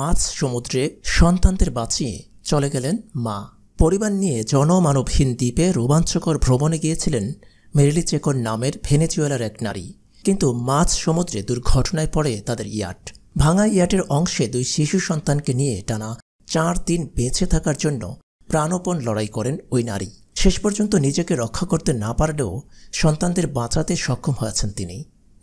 মাছ সমুদ্রে সন্তানদের বাঁচিয়ে চলে গেলেন মা পরিবার নিয়ে জনমানবহীন দ্বীপে রোমাঞ্চকর ভ্রমণে গিয়েছিলেন মেরিলি চেকর নামের ভেনেজুয়েলার এক নারী কিন্তু মাছ সমুদ্রে দুর্ঘটনায় পড়ে তাদের ইয়াট ভাঙা ইয়াটের অংশে দুই শিশু সন্তানকে নিয়ে টানা চার দিন বেঁচে থাকার জন্য প্রাণপণ লড়াই করেন ওই নারী শেষ পর্যন্ত নিজেকে রক্ষা করতে না পারলেও সন্তানদের বাঁচাতে সক্ষম হয়েছেন তিনি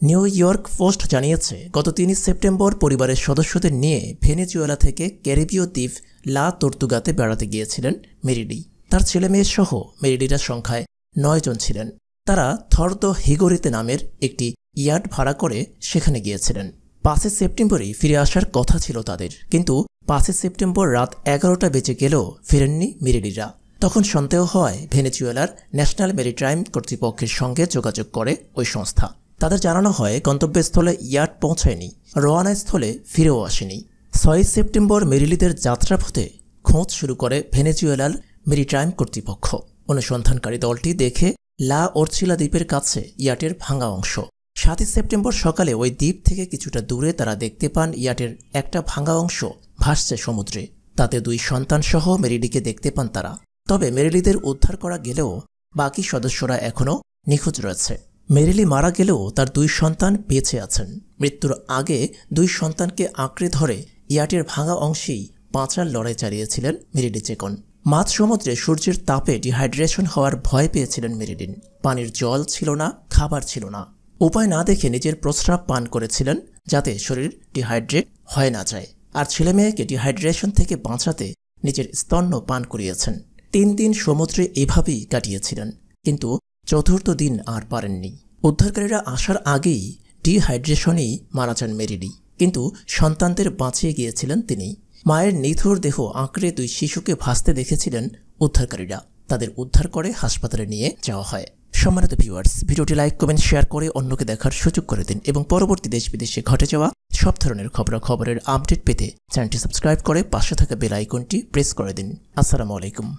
নিউ ইয়র্ক পোস্ট জানিয়েছে গত তিন সেপ্টেম্বর পরিবারের সদস্যদের নিয়ে ভেনেজুয়েলা থেকে ক্যারিবীয় দ্বীপ লা তর্তুগাতে বেড়াতে গিয়েছিলেন মেরিডি তার ছেলে মেয়ের সহ মেরিডিরা সংখ্যায় নয়জন ছিলেন তারা থর্দ হিগোরিতে নামের একটি ইয়ার্ড ভাড়া করে সেখানে গিয়েছিলেন পাঁচে সেপ্টেম্বরেই ফিরে আসার কথা ছিল তাদের কিন্তু পাঁচে সেপ্টেম্বর রাত এগারোটা বেজে গেলেও ফেরেননি মেরিডিরা তখন সন্দেহ হয় ভেনেজুয়েলার ন্যাশনাল মেরিটাইম কর্তৃপক্ষের সঙ্গে যোগাযোগ করে ওই সংস্থা তাদের জানানো হয় গন্তব্যস্থলে ইয়াট পৌঁছায়নি স্থলে ফিরেও আসেনি ছয় সেপ্টেম্বর মেরিলিদের যাত্রাপথে খোঁজ শুরু করে ভেনেজুয়েলার মেরিটাইম কর্তৃপক্ষ অনুসন্ধানকারী দলটি দেখে লা অর্চিলা দ্বীপের কাছে ইয়াটের ভাঙা অংশ সাতই সেপ্টেম্বর সকালে ওই দ্বীপ থেকে কিছুটা দূরে তারা দেখতে পান ইয়াটের একটা ভাঙা অংশ ভাসছে সমুদ্রে তাতে দুই সন্তানসহ মেরিডিকে দেখতে পান তারা তবে মেরিলিদের উদ্ধার করা গেলেও বাকি সদস্যরা এখনও নিখোঁজ রয়েছে মেরিলি মারা গেলেও তার দুই সন্তান বেঁচে আছেন মৃত্যুর আগে দুই সন্তানকে আঁকড়ে ধরে ইয়াটের ভাঙা অংশেই পাঁচার লড়াই চালিয়েছিলেন মেরিডি চেকন মাছ সমুদ্রে সূর্যের তাপে ডিহাইড্রেশন হওয়ার ভয় পেয়েছিলেন মেরিডিন পানির জল ছিল না খাবার ছিল না উপায় না দেখে নিজের প্রস্রাব পান করেছিলেন যাতে শরীর ডিহাইড্রেট হয় না যায় আর ছেলে মেয়েকে ডিহাইড্রেশন থেকে বাঁচাতে নিজের স্তন্য পান করিয়েছেন তিন দিন সমুদ্রে এভাবেই কাটিয়েছিলেন কিন্তু চতুর্থ দিন আর পারেননি উদ্ধারকারীরা আসার আগেই ডিহাইড্রেশনেই মারা যান মেরিডি কিন্তু সন্তানদের বাঁচিয়ে গিয়েছিলেন তিনি মায়ের নিথর দেহ আঁকড়ে দুই শিশুকে ভাসতে দেখেছিলেন উদ্ধারকারীরা তাদের উদ্ধার করে হাসপাতালে নিয়ে যাওয়া হয় সম্মানিত ভিউয়ার্স ভিডিওটি লাইক কমেন্ট শেয়ার করে অন্যকে দেখার সুযোগ করে দিন এবং পরবর্তী দেশ বিদেশে ঘটে যাওয়া সব ধরনের খবরা খবরের আপডেট পেতে চ্যানেলটি সাবস্ক্রাইব করে পাশে থাকা বেল আইকনটি প্রেস করে দিন আসসালামু আলাইকুম